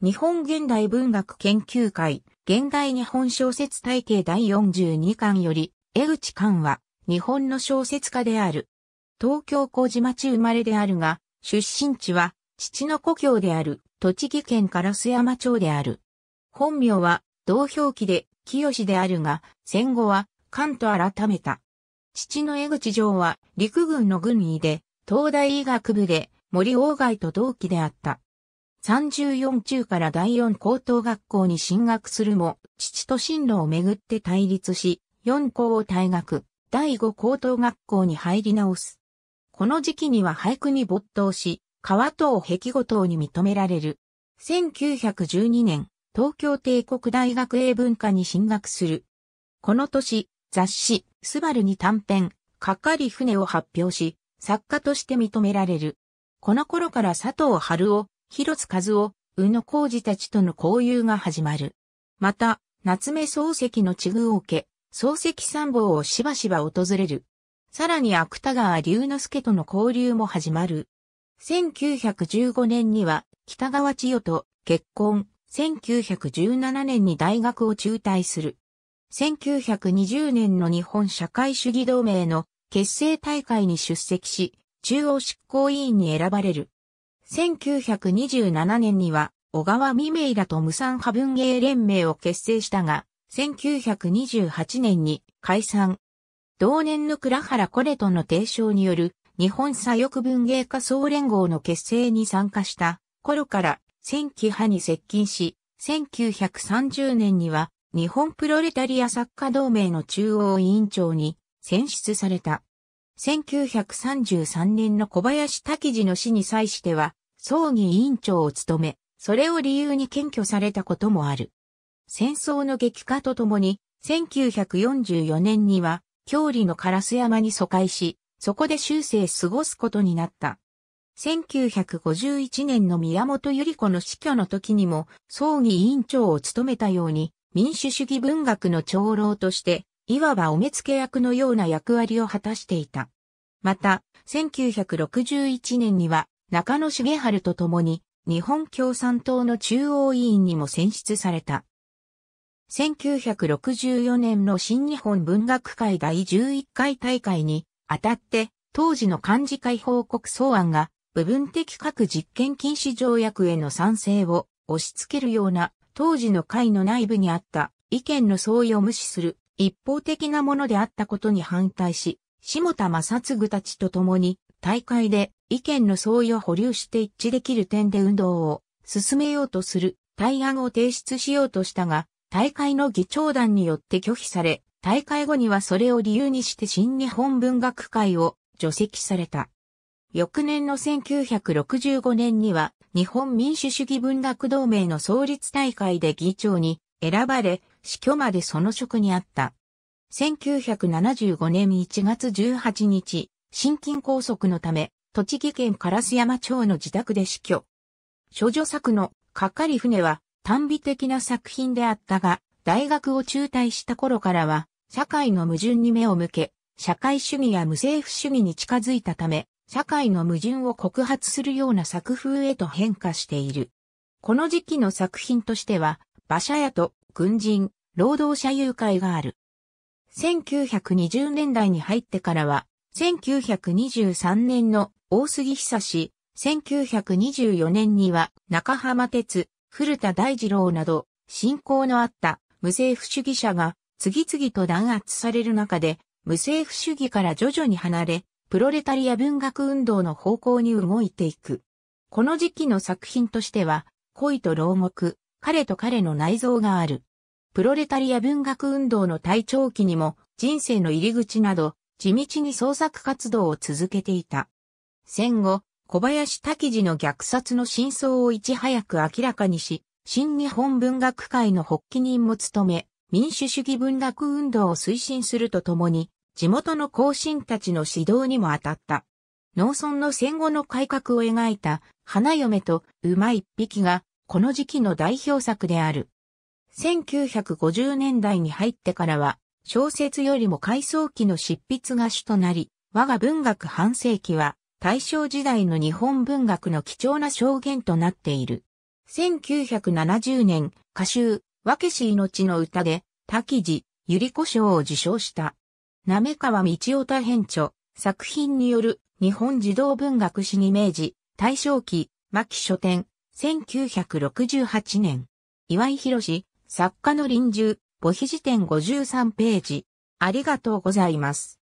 日本現代文学研究会、現代日本小説体系第42巻より、江口寛は、日本の小説家である。東京小島町生まれであるが、出身地は、父の故郷である、栃木県烏山町である。本名は、同表記で、清であるが、戦後は、関と改めた。父の江口城は、陸軍の軍医で、東大医学部で、森鴎外と同期であった。34中から第4高等学校に進学するも、父と進路をめぐって対立し、4校を退学、第5高等学校に入り直す。この時期には俳句に没頭し、川等壁ご等に認められる。1912年、東京帝国大学英文科に進学する。この年、雑誌、スバルに短編、かかり船を発表し、作家として認められる。この頃から佐藤春夫、広津和夫、宇野浩二たちとの交友が始まる。また、夏目漱石の地具を受け、漱石参謀をしばしば訪れる。さらに芥川龍之介との交流も始まる。1915年には北川千代と結婚、1917年に大学を中退する。1920年の日本社会主義同盟の結成大会に出席し、中央執行委員に選ばれる。1927年には、小川未明らと無産派文芸連盟を結成したが、1928年に解散。同年の倉原コレトの提唱による日本左翼文芸家総連合の結成に参加した頃から戦記派に接近し、1930年には日本プロレタリア作家同盟の中央委員長に選出された。1933年の小林滝次の死に際しては、葬儀委員長を務め、それを理由に検挙されたこともある。戦争の激化とともに、1944年には、郷里の烏山に疎開し、そこで終生過ごすことになった。1951年の宮本百合子の死去の時にも、葬儀委員長を務めたように、民主主義文学の長老として、いわばお目付け役のような役割を果たしていた。また、1961年には、中野茂春と共に日本共産党の中央委員にも選出された。1964年の新日本文学会第11回大会にあたって当時の幹事会報告草案が部分的核実験禁止条約への賛成を押し付けるような当時の会の内部にあった意見の相違を無視する一方的なものであったことに反対し、下田正嗣たちと共に大会で意見の相違を保留して一致できる点で運動を進めようとする対案を提出しようとしたが、大会の議長団によって拒否され、大会後にはそれを理由にして新日本文学会を除籍された。翌年の1965年には日本民主主義文学同盟の創立大会で議長に選ばれ、死去までその職にあった。1975年1月18日、心筋梗塞のため栃木県烏山町の自宅で死去。処女作のかかり船は短美的な作品であったが、大学を中退した頃からは、社会の矛盾に目を向け、社会主義や無政府主義に近づいたため、社会の矛盾を告発するような作風へと変化している。この時期の作品としては、馬車屋と軍人、労働者誘拐がある。1920年代に入ってからは、1923年の大杉久志、1924年には中浜鉄、古田大二郎など、信仰のあった無政府主義者が次々と弾圧される中で、無政府主義から徐々に離れ、プロレタリア文学運動の方向に動いていく。この時期の作品としては、恋と牢獄、彼と彼の内臓がある。プロレタリア文学運動の体調期にも人生の入り口など地道に創作活動を続けていた。戦後、小林滝次の虐殺の真相をいち早く明らかにし、新日本文学界の発起人も務め、民主主義文学運動を推進するとともに、地元の後進たちの指導にも当たった。農村の戦後の改革を描いた、花嫁と馬一匹が、この時期の代表作である。1950年代に入ってからは、小説よりも回想期の執筆が主となり、我が文学半世紀は、大正時代の日本文学の貴重な証言となっている。1970年、歌集、わけし命の歌で、滝地、ゆり子賞を受賞した。なめかわ道夫太編著、作品による日本児童文学史に明治、大正期、牧書店、1968年。岩井博作家の臨終、母碑辞典53ページ。ありがとうございます。